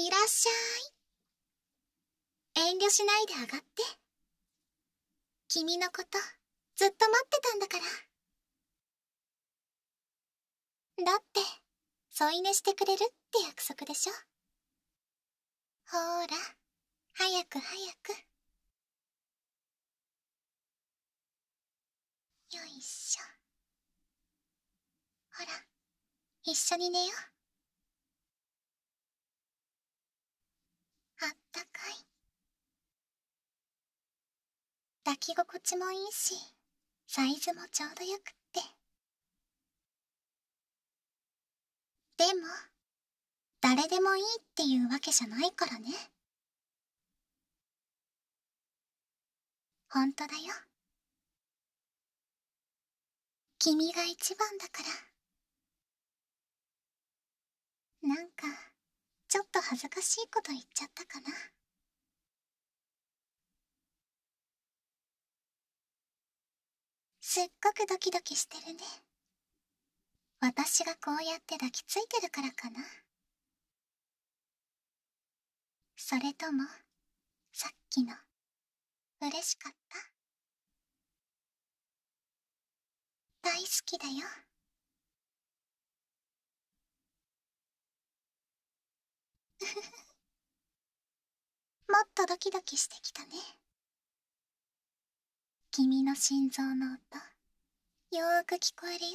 いらっしゃい。遠慮しないで上がって。君のこと、ずっと待ってたんだから。だって、添い寝してくれるって約束でしょ。ほーら、早く早く。よいしょ。ほら、一緒に寝よう。あったかい抱き心地もいいしサイズもちょうどよくってでも誰でもいいっていうわけじゃないからねほんとだよ君が一番だからなんかちょっと恥ずかしいこと言っちゃったかなすっごくドキドキしてるね私がこうやって抱きついてるからかなそれともさっきの嬉しかった大好きだよもっとドキドキしてきたね君の心臓の音よーく聞こえるよ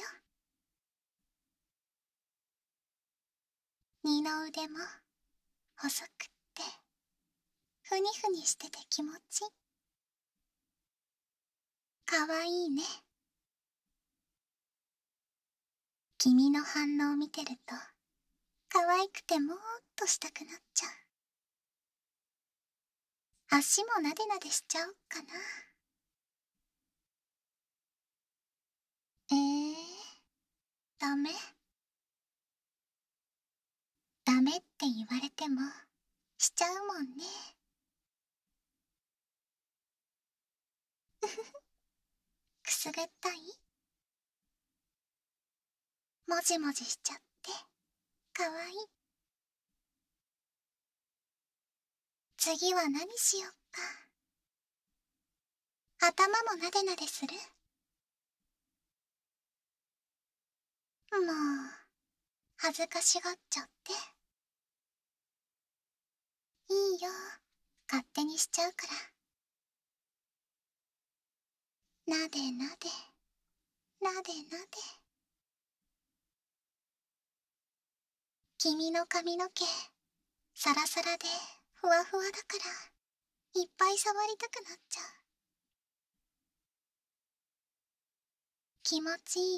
二の腕も細くってふにふにしてて気持ちいいかわいいね君の反応を見てると可愛くてもーっとしたくなっちゃう足もなでなでしちゃおっかなえー、ダメダメって言われてもしちゃうもんねウフフくすぐったいもじもじしちゃってかわいい次は何しよっか頭もなでなでするもう恥ずかしがっちゃっていいよ勝手にしちゃうからなでなでなでなで君の髪の毛サラサラでふわふわだからいっぱい触りたくなっちゃう気持ちい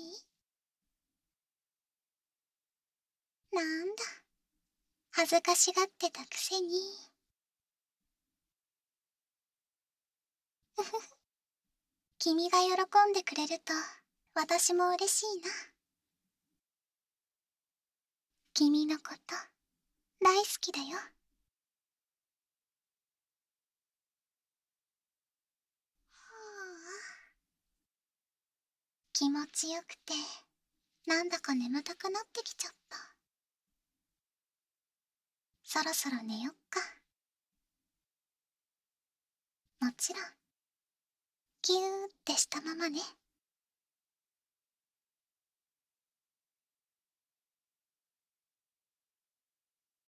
いなんだ恥ずかしがってたくせにウフフ君が喜んでくれると私も嬉しいな君のこと大好きだよ気持ちよくてなんだか眠たくなってきちゃったそろそろ寝よっかもちろんギューってしたままね